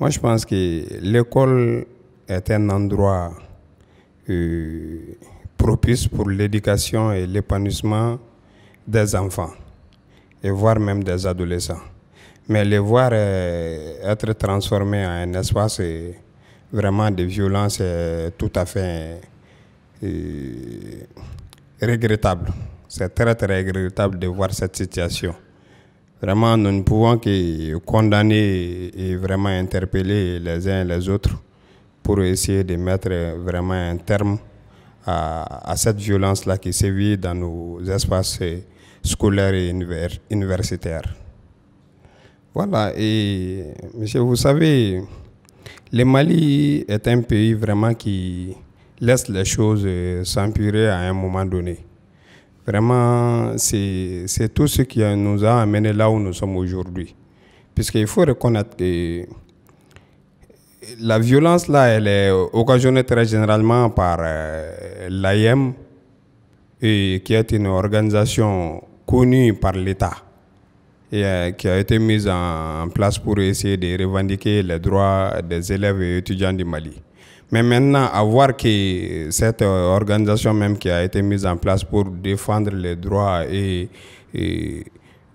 Moi, je pense que l'école est un endroit euh, propice pour l'éducation et l'épanouissement des enfants, et voire même des adolescents. Mais les voir euh, être transformés en un espace euh, vraiment de violence est tout à fait regrettable. C'est très, très regrettable de voir cette situation. Vraiment, nous ne pouvons que condamner et vraiment interpeller les uns et les autres pour essayer de mettre vraiment un terme à, à cette violence-là qui sévit dans nos espaces scolaires et universitaires. Voilà, et monsieur, vous savez, le Mali est un pays vraiment qui laisse les choses s'empirer à un moment donné. Vraiment, c'est tout ce qui nous a amené là où nous sommes aujourd'hui. Puisqu'il faut reconnaître que la violence, là, elle est occasionnée très généralement par euh, l'AIM, qui est une organisation connue par l'État et euh, qui a été mise en place pour essayer de revendiquer les droits des élèves et étudiants du Mali. Mais maintenant, à voir que cette euh, organisation même qui a été mise en place pour défendre les droits et,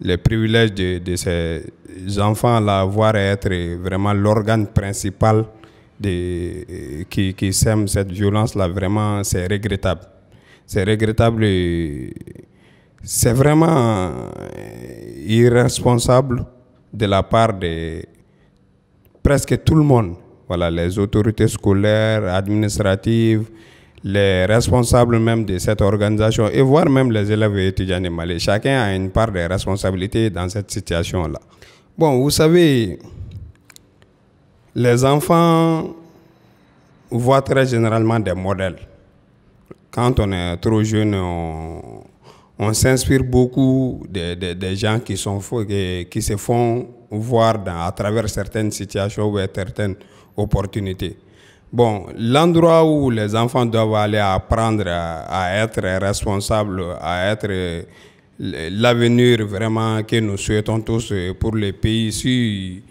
les privilèges de, ces enfants-là, voir être vraiment l'organe principal euh, qui, sème cette violence-là, vraiment, c'est regrettable. C'est regrettable. et C'est vraiment euh, irresponsable de la part de presque tout le monde voilà, les autorités scolaires, administratives, les responsables même de cette organisation et voire même les élèves et étudiants de Mali. Chacun a une part de responsabilité dans cette situation-là. Bon, vous savez, les enfants voient très généralement des modèles. Quand on est trop jeune, on, on s'inspire beaucoup des de, gens qui, se font voir à travers certaines situations ou certaines opportunités. Bon, l'endroit où les enfants doivent aller apprendre à, être responsables, à être euh, l'avenir vraiment que nous souhaitons tous euh, pour les pays, si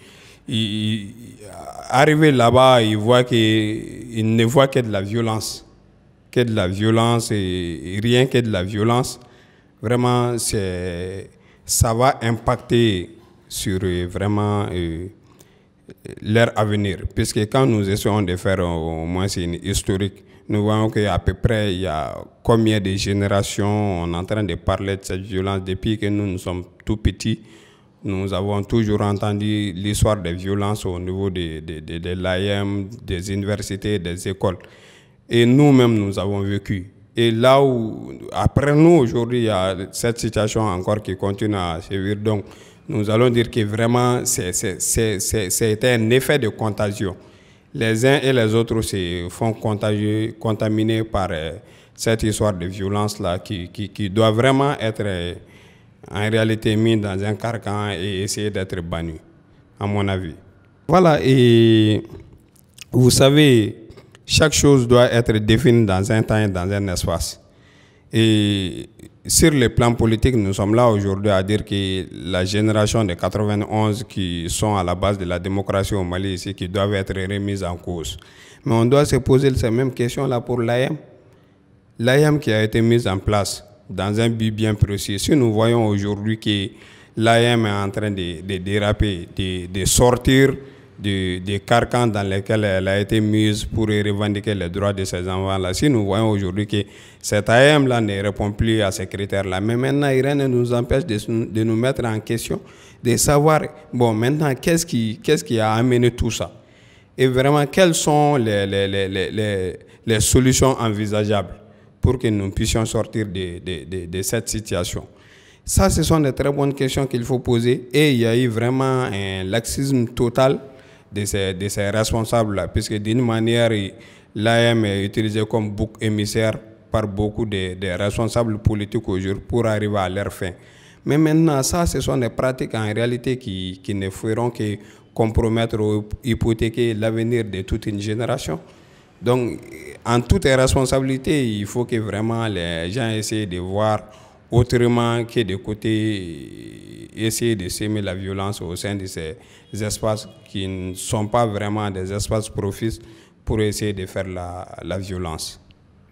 ils, là-bas, ils, voient ils ne voient que de la violence, que de la violence et rien que de la violence. Vraiment, ça va impacter sur euh, vraiment euh, leur avenir. Puisque quand nous essayons de faire au moins une historique, nous voyons à peu près, il y a combien de générations on est en train de parler de cette violence depuis que nous, nous sommes tout petits. Nous avons toujours entendu l'histoire des violences au niveau de, de, de des universités, des écoles. Et nous-mêmes, nous avons vécu. Et là où, après nous, aujourd'hui, il y a cette situation encore qui continue à vivre. Donc, nous allons dire que vraiment, c'était un effet de contagion. Les uns et les autres se font contaminer par euh, cette histoire de violence-là qui, qui, qui, doit vraiment être euh, en réalité mis dans un carcan et essayer d'être banni, à mon avis. Voilà, et vous savez, chaque chose doit être définie dans un temps et dans un espace. Et sur le plan politique, nous sommes là aujourd'hui à dire que la génération de 91 qui sont à la base de la démocratie au Mali ici, qui doivent être remises en cause. Mais on doit se poser ces mêmes questions-là pour l'AM. L'AM qui a été mise en place dans un but bien précis. Si nous voyons aujourd'hui que l'AM est en train de, déraper, de, de sortir des carcans carcan dans lesquels elle a été mise pour revendiquer les droits de ces enfants-là. Si nous voyons aujourd'hui que cet AM-là ne répond plus à ces critères-là, mais maintenant, rien ne nous empêche de, nous mettre en question, de savoir, bon, maintenant, qu'est-ce qui, qu'est-ce qui a amené tout ça Et vraiment, quelles sont les, les, les, les solutions envisageables pour que nous puissions sortir de, de cette situation ça, ce sont des très bonnes questions qu'il faut poser. Et il y a eu vraiment un laxisme total de ces, responsables-là, puisque d'une manière, l'AM est utilisé comme bouc émissaire par beaucoup de, responsables politiques aujourd'hui pour arriver à leur fin. Mais maintenant, ça, ce sont des pratiques en réalité qui, qui ne feront que compromettre ou hypothéquer l'avenir de toute une génération. Donc, en toute responsabilité, il faut que vraiment les gens essayent de voir autrement que de côté essayer de semer la violence au sein de ces espaces qui ne sont pas vraiment des espaces profits pour essayer de faire la, la violence.